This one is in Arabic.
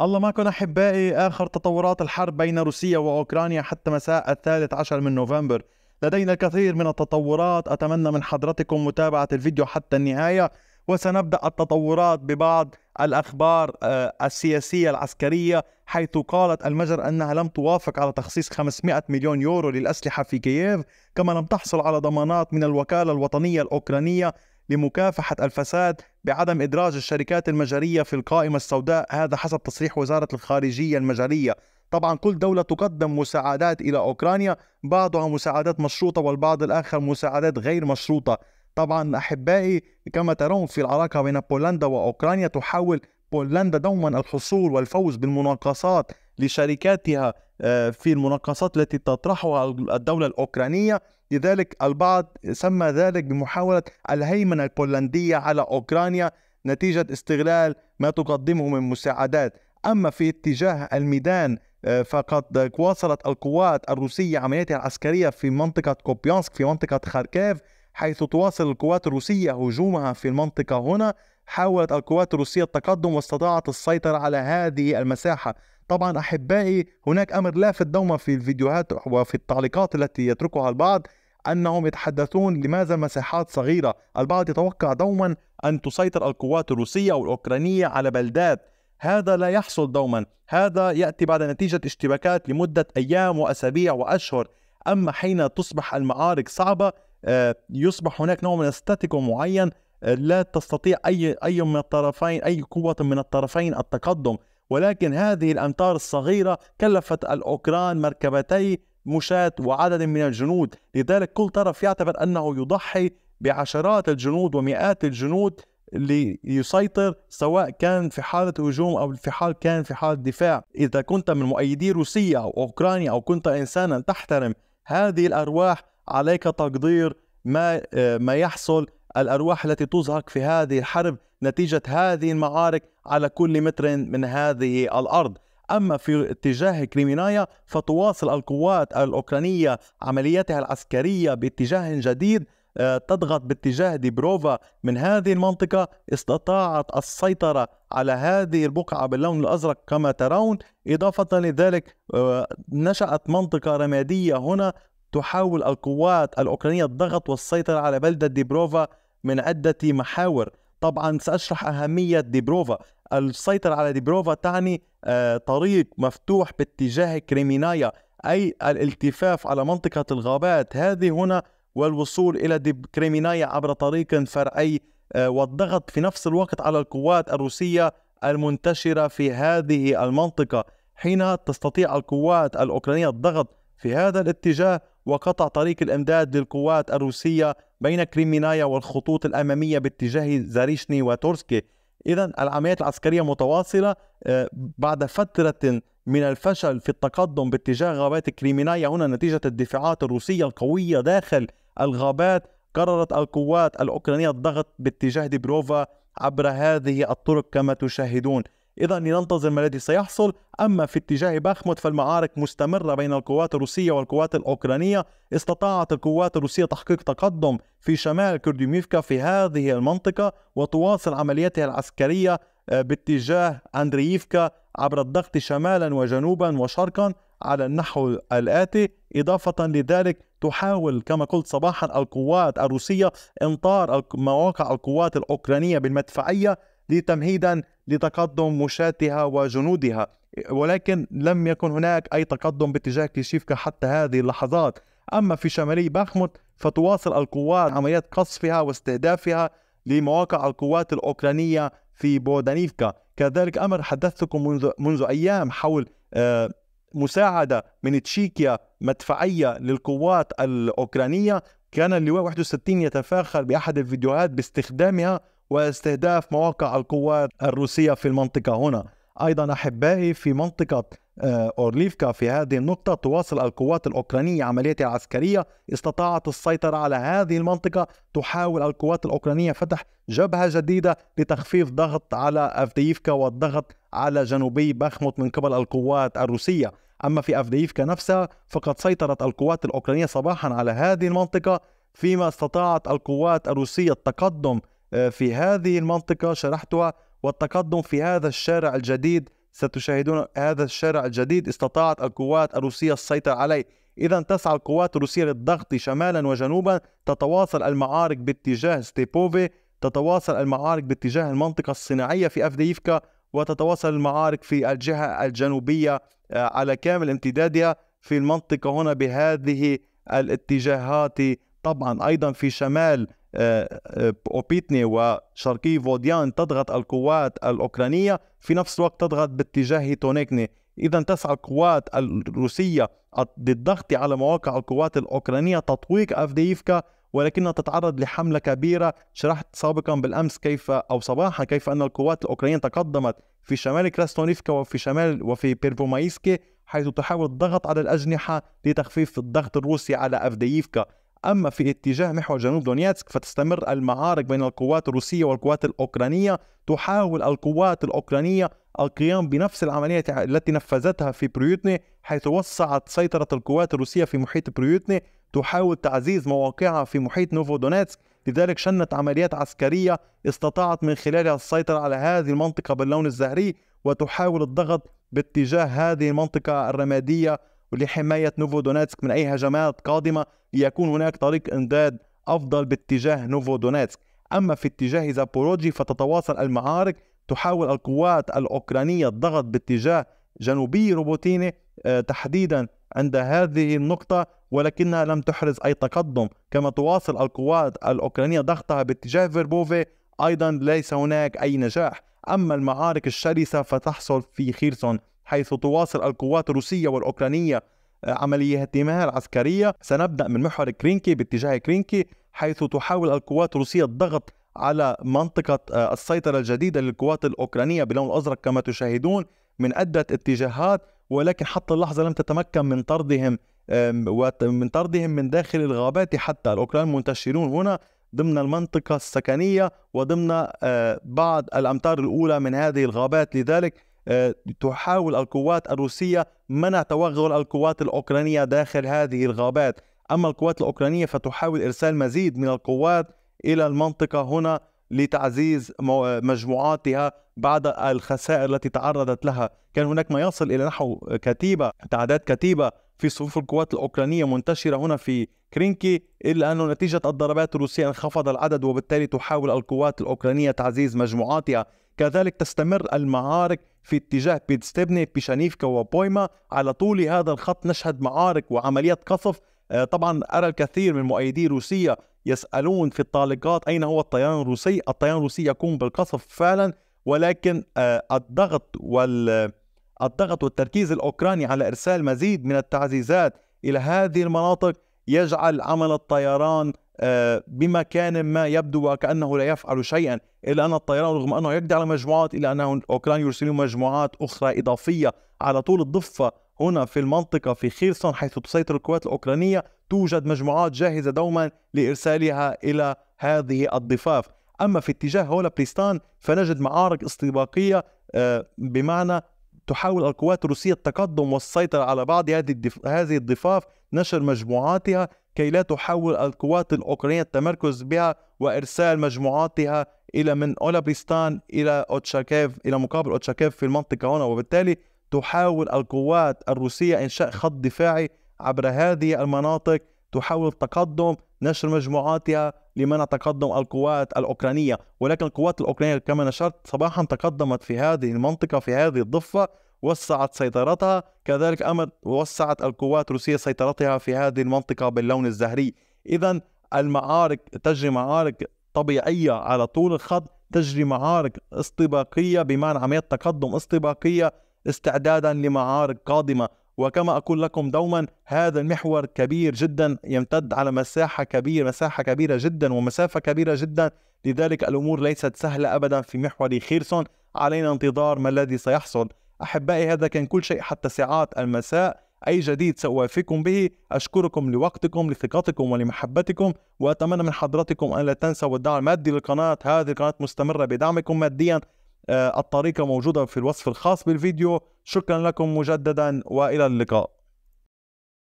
الله معكم أحبائي آخر تطورات الحرب بين روسيا وأوكرانيا حتى مساء الثالث عشر من نوفمبر لدينا الكثير من التطورات أتمنى من حضرتكم متابعة الفيديو حتى النهاية وسنبدأ التطورات ببعض الأخبار آه، السياسية العسكرية حيث قالت المجر أنها لم توافق على تخصيص 500 مليون يورو للأسلحة في كييف كما لم تحصل على ضمانات من الوكالة الوطنية الأوكرانية لمكافحة الفساد بعدم إدراج الشركات المجرية في القائمة السوداء هذا حسب تصريح وزارة الخارجية المجرية طبعا كل دولة تقدم مساعدات إلى أوكرانيا بعضها مساعدات مشروطة والبعض الآخر مساعدات غير مشروطة طبعا أحبائي كما ترون في العلاقة بين بولندا وأوكرانيا تحاول بولندا دوما الحصول والفوز بالمناقصات لشركاتها آه، في المناقصات التي تطرحها الدولة الأوكرانية لذلك البعض سمى ذلك بمحاولة الهيمنة البولندية على أوكرانيا نتيجة استغلال ما تقدمه من مساعدات أما في اتجاه الميدان آه، فقد واصلت القوات الروسية عملياتها العسكرية في منطقة كوبيانسك في منطقة خاركيف حيث تواصل القوات الروسية هجومها في المنطقة هنا حاولت القوات الروسية التقدم واستطاعت السيطرة على هذه المساحة طبعا أحبائي هناك أمر لافت دوما في الفيديوهات وفي التعليقات التي يتركها البعض أنهم يتحدثون لماذا مساحات صغيرة البعض يتوقع دوما أن تسيطر القوات الروسية والأوكرانية على بلدات هذا لا يحصل دوما هذا يأتي بعد نتيجة اشتباكات لمدة أيام وأسابيع وأشهر أما حين تصبح المعارك صعبة آه، يصبح هناك نوع من الستاتيكو معين آه، لا تستطيع أي أي من الطرفين أي قوة من الطرفين التقدم ولكن هذه الأمطار الصغيرة كلفت الأوكران مركبتي مشاة وعدد من الجنود لذلك كل طرف يعتبر أنه يضحي بعشرات الجنود ومئات الجنود ليسيطر سواء كان في حالة هجوم أو في حال كان في حالة دفاع إذا كنت من مؤيدي روسيا أو أوكرانيا أو كنت إنسانا تحترم هذه الأرواح عليك تقدير ما آه، ما يحصل الأرواح التي تزهق في هذه الحرب نتيجة هذه المعارك على كل متر من هذه الأرض أما في اتجاه كريمينايا فتواصل القوات الأوكرانية عملياتها العسكرية باتجاه جديد آه، تضغط باتجاه ديبروفا من هذه المنطقة استطاعت السيطرة على هذه البقعة باللون الأزرق كما ترون إضافة لذلك آه، نشأت منطقة رمادية هنا تحاول القوات الأوكرانية الضغط والسيطرة على بلدة ديبروفا من عدة محاور طبعا سأشرح أهمية ديبروفا السيطرة على ديبروفا تعني آه، طريق مفتوح باتجاه كريمينايا أي الالتفاف على منطقة الغابات هذه هنا والوصول إلى كريمينايا عبر طريق فرعي آه، والضغط في نفس الوقت على القوات الروسية المنتشرة في هذه المنطقة حين تستطيع القوات الأوكرانية الضغط في هذا الاتجاه وقطع طريق الإمداد للقوات الروسية بين كريمينايا والخطوط الأمامية باتجاه زاريشني وتورسكي إذا العمليات العسكرية متواصلة آه، بعد فترة من الفشل في التقدم باتجاه غابات كريمينايا هنا نتيجة الدفاعات الروسية القوية داخل الغابات قررت القوات الأوكرانية الضغط باتجاه ديبروفا عبر هذه الطرق كما تشاهدون إذا لننتظر ما الذي سيحصل أما في اتجاه باخموت فالمعارك مستمرة بين القوات الروسية والقوات الأوكرانية استطاعت القوات الروسية تحقيق تقدم في شمال كرديميفكا في هذه المنطقة وتواصل عملياتها العسكرية آه، باتجاه أندرييفكا عبر الضغط شمالا وجنوبا وشرقا على النحو الآتي إضافة لذلك تحاول كما قلت صباحا القوات الروسية انطار مواقع القوات الأوكرانية بالمدفعية لتمهيدا لتقدم مشاتها وجنودها ولكن لم يكن هناك أي تقدم باتجاه كيشيفكا حتى هذه اللحظات أما في شمالي باخموت فتواصل القوات عمليات قصفها واستهدافها لمواقع القوات الأوكرانية في بودانيفكا كذلك أمر حدثتكم منذ, منذ أيام حول آه، مساعدة من تشيكيا مدفعية للقوات الأوكرانية كان اللواء 61 يتفاخر بأحد الفيديوهات باستخدامها واستهداف مواقع القوات الروسية في المنطقة هنا أيضا أحبائي في منطقة آه، أورليفكا في هذه النقطة تواصل القوات الأوكرانية عملياتها العسكرية استطاعت السيطرة على هذه المنطقة تحاول القوات الأوكرانية فتح جبهة جديدة لتخفيف ضغط على أفدييفكا والضغط على جنوبي بخمط من قبل القوات الروسية أما في أفدييفكا نفسها فقد سيطرت القوات الأوكرانية صباحا على هذه المنطقة فيما استطاعت القوات الروسية التقدم آه، في هذه المنطقة شرحتها والتقدم في هذا الشارع الجديد ستشاهدون هذا الشارع الجديد استطاعت القوات الروسية السيطرة عليه إذا تسعى القوات الروسية للضغط شمالا وجنوبا تتواصل المعارك باتجاه ستيبوفي تتواصل المعارك باتجاه المنطقة الصناعية في أفديفكا وتتواصل المعارك في الجهة الجنوبية آه، على كامل امتدادها في المنطقة هنا بهذه الاتجاهات طبعا أيضا في شمال آه، آه، أوبيتني وشرقي فوديان تضغط القوات الأوكرانية في نفس الوقت تضغط باتجاه تونيكني إذا تسعى القوات الروسية للضغط على مواقع القوات الأوكرانية تطويق أفدييفكا ولكنها تتعرض لحملة كبيرة شرحت سابقا بالأمس كيف أو صباحا كيف أن القوات الأوكرانية تقدمت في شمال كراستونيفكا وفي شمال وفي بيرفومايسكي حيث تحاول الضغط على الأجنحة لتخفيف الضغط الروسي على أفدييفكا أما في اتجاه محور جنوب دونياتسك فتستمر المعارك بين القوات الروسية والقوات الأوكرانية تحاول القوات الأوكرانية القيام بنفس العملية التي نفذتها في بريوتني حيث وسعت سيطرة القوات الروسية في محيط بريوتني تحاول تعزيز مواقعها في محيط نوفو دونيتسك لذلك شنت عمليات عسكرية استطاعت من خلالها السيطرة على هذه المنطقة باللون الزهري وتحاول الضغط باتجاه هذه المنطقة الرمادية ولحماية نوفودونيتسك من أي هجمات قادمة ليكون هناك طريق إمداد أفضل باتجاه نوفودونيتسك أما في اتجاه زابوروجي فتتواصل المعارك تحاول القوات الأوكرانية الضغط باتجاه جنوبي روبوتيني آه، تحديدا عند هذه النقطة ولكنها لم تحرز أي تقدم كما تواصل القوات الأوكرانية ضغطها باتجاه فيربوفي أيضا ليس هناك أي نجاح أما المعارك الشرسة فتحصل في خيرسون حيث تواصل القوات الروسية والأوكرانية آه، عملياتهما العسكرية سنبدأ من محور كرينكي باتجاه كرينكي حيث تحاول القوات الروسية الضغط على منطقة آه، السيطرة الجديدة للقوات الأوكرانية باللون الأزرق كما تشاهدون من عدة اتجاهات ولكن حتى اللحظة لم تتمكن من طردهم من طردهم من داخل الغابات حتى الأوكران منتشرون هنا ضمن المنطقة السكنية وضمن آه، بعض الأمتار الأولى من هذه الغابات لذلك آه، تحاول القوات الروسية منع توغل القوات الأوكرانية داخل هذه الغابات أما القوات الأوكرانية فتحاول إرسال مزيد من القوات إلى المنطقة هنا لتعزيز مجموعاتها بعد الخسائر التي تعرضت لها كان هناك ما يصل إلى نحو كتيبة تعداد كتيبة في صفوف القوات الأوكرانية منتشرة هنا في كرينكي إلا أنه نتيجة الضربات الروسية انخفض العدد وبالتالي تحاول القوات الأوكرانية تعزيز مجموعاتها كذلك تستمر المعارك في اتجاه بيتستبني بيشانيفكا وبويما على طول هذا الخط نشهد معارك وعمليات قصف آه، طبعا أرى الكثير من مؤيدي روسيا يسألون في الطالقات أين هو الطيران الروسي الطيران الروسي يقوم بالقصف فعلا ولكن آه، الضغط وال الضغط والتركيز الأوكراني على إرسال مزيد من التعزيزات إلى هذه المناطق يجعل عمل الطيران آه، بمكان ما يبدو وكأنه لا يفعل شيئا إلا أن الطيران رغم أنه يقضي على مجموعات إلا أن الأوكران يرسلون مجموعات أخرى إضافية على طول الضفة هنا في المنطقة في خيرسون حيث تسيطر القوات الأوكرانية توجد مجموعات جاهزة دوما لإرسالها إلى هذه الضفاف أما في اتجاه بريستان فنجد معارك استباقية آه، بمعنى تحاول القوات الروسية التقدم والسيطرة على بعض هذه الضفاف نشر مجموعاتها كي لا تحاول القوات الأوكرانية التمركز بها وإرسال مجموعاتها إلى من أولابريستان إلى أوتشاكيف إلى مقابل أوتشاكيف في المنطقة هنا وبالتالي تحاول القوات الروسية إنشاء خط دفاعي عبر هذه المناطق تحاول تقدم نشر مجموعاتها لمنع تقدم القوات الأوكرانية ولكن القوات الأوكرانية كما نشرت صباحا تقدمت في هذه المنطقة في هذه الضفة وسعت سيطرتها كذلك أمر وسعت القوات الروسية سيطرتها في هذه المنطقة باللون الزهري إذا المعارك تجري معارك طبيعية على طول الخط تجري معارك استباقية بمعنى عمليات تقدم استباقية استعدادا لمعارك قادمه وكما اقول لكم دوما هذا المحور كبير جدا يمتد على مساحه كبيره مساحه كبيره جدا ومسافه كبيره جدا لذلك الامور ليست سهله ابدا في محور خيرسون علينا انتظار ما الذي سيحصل احبائي هذا كان كل شيء حتى ساعات المساء اي جديد سأوافيكم به اشكركم لوقتكم لثقتكم ولمحبتكم واتمنى من حضراتكم ان لا تنسوا الدعم المادي للقناه هذه القناه مستمره بدعمكم ماديا آه، الطريقة موجودة في الوصف الخاص بالفيديو شكرا لكم مجددا وإلى اللقاء